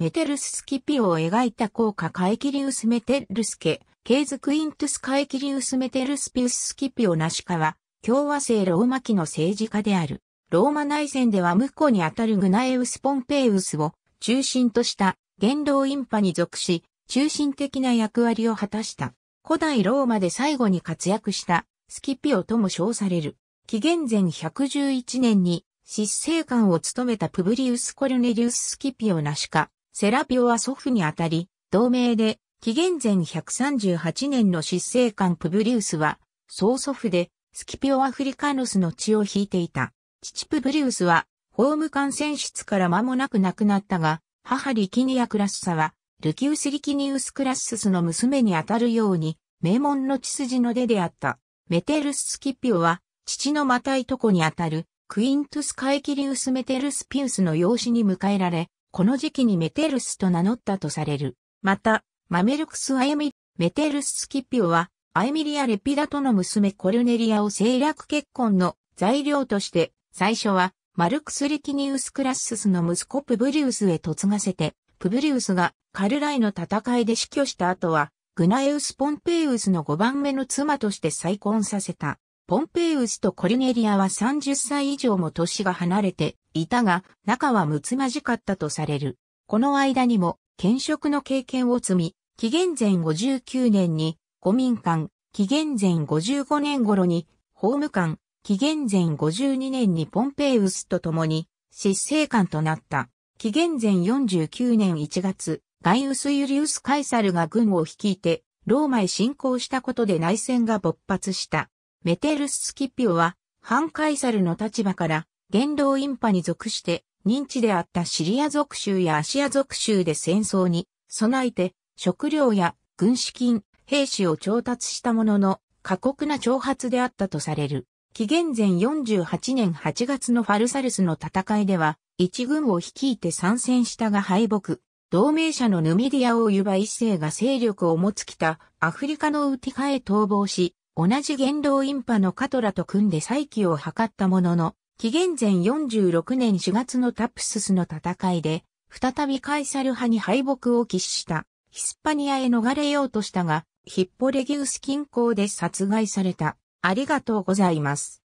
メテルススキピオを描いた効果カエキリウスメテルスケ、ケーズクイントゥスカエキリウスメテルスピウススキピオナシカは、共和制ローマ期の政治家である。ローマ内戦ではムコにあたるグナエウス・ポンペイウスを中心とした元老インパに属し、中心的な役割を果たした。古代ローマで最後に活躍したスキピオとも称される。紀元前111年に執政官を務めたプブリウス・コルネリウス・スキピオナシカ。セラピオは祖父にあたり、同盟で、紀元前138年の執政官プブリウスは、曽祖父で、スキピオ・アフリカノスの血を引いていた。父プブリウスは、ホーム感染室から間もなく亡くなったが、母リキニア・クラッサは、ルキウス・リキニウス・クラッススの娘にあたるように、名門の血筋の出であった。メテルス・スキピオは、父のまたいとこにあたる、クイントス・カエキリウス・メテルス・ピウスの養子に迎えられ、この時期にメテルスと名乗ったとされる。また、マメルクス・アエミ、メテルス・スキピオは、アエミリア・レピダとの娘コルネリアを政略結婚の材料として、最初は、マルクス・リキニウス・クラッススの息子プブリウスへ嫁がせて、プブリウスがカルライの戦いで死去した後は、グナエウス・ポンペイウスの5番目の妻として再婚させた。ポンペイウスとコルネリアは30歳以上も年が離れていたが、仲は睦まじかったとされる。この間にも、兼職の経験を積み、紀元前59年に古民館、紀元前55年頃に法務官、紀元前52年にポンペイウスと共に執政官となった。紀元前49年1月、ガイウス・ユリウス・カイサルが軍を率いて、ローマへ侵攻したことで内戦が勃発した。メテルス・スキピオは、反カイサルの立場から、元老インパに属して、認知であったシリア属州やアシア属州で戦争に備えて、食料や軍資金、兵士を調達したものの、過酷な挑発であったとされる。紀元前48年8月のファルサルスの戦いでは、一軍を率いて参戦したが敗北。同盟者のヌミディアをユバ一世が勢力を持つ北、アフリカのウティカへ逃亡し、同じ元老ンパのカトラと組んで再起を図ったものの、紀元前46年4月のタプススの戦いで、再びカイサル派に敗北を喫した、ヒスパニアへ逃れようとしたが、ヒッポレギウス近郊で殺害された。ありがとうございます。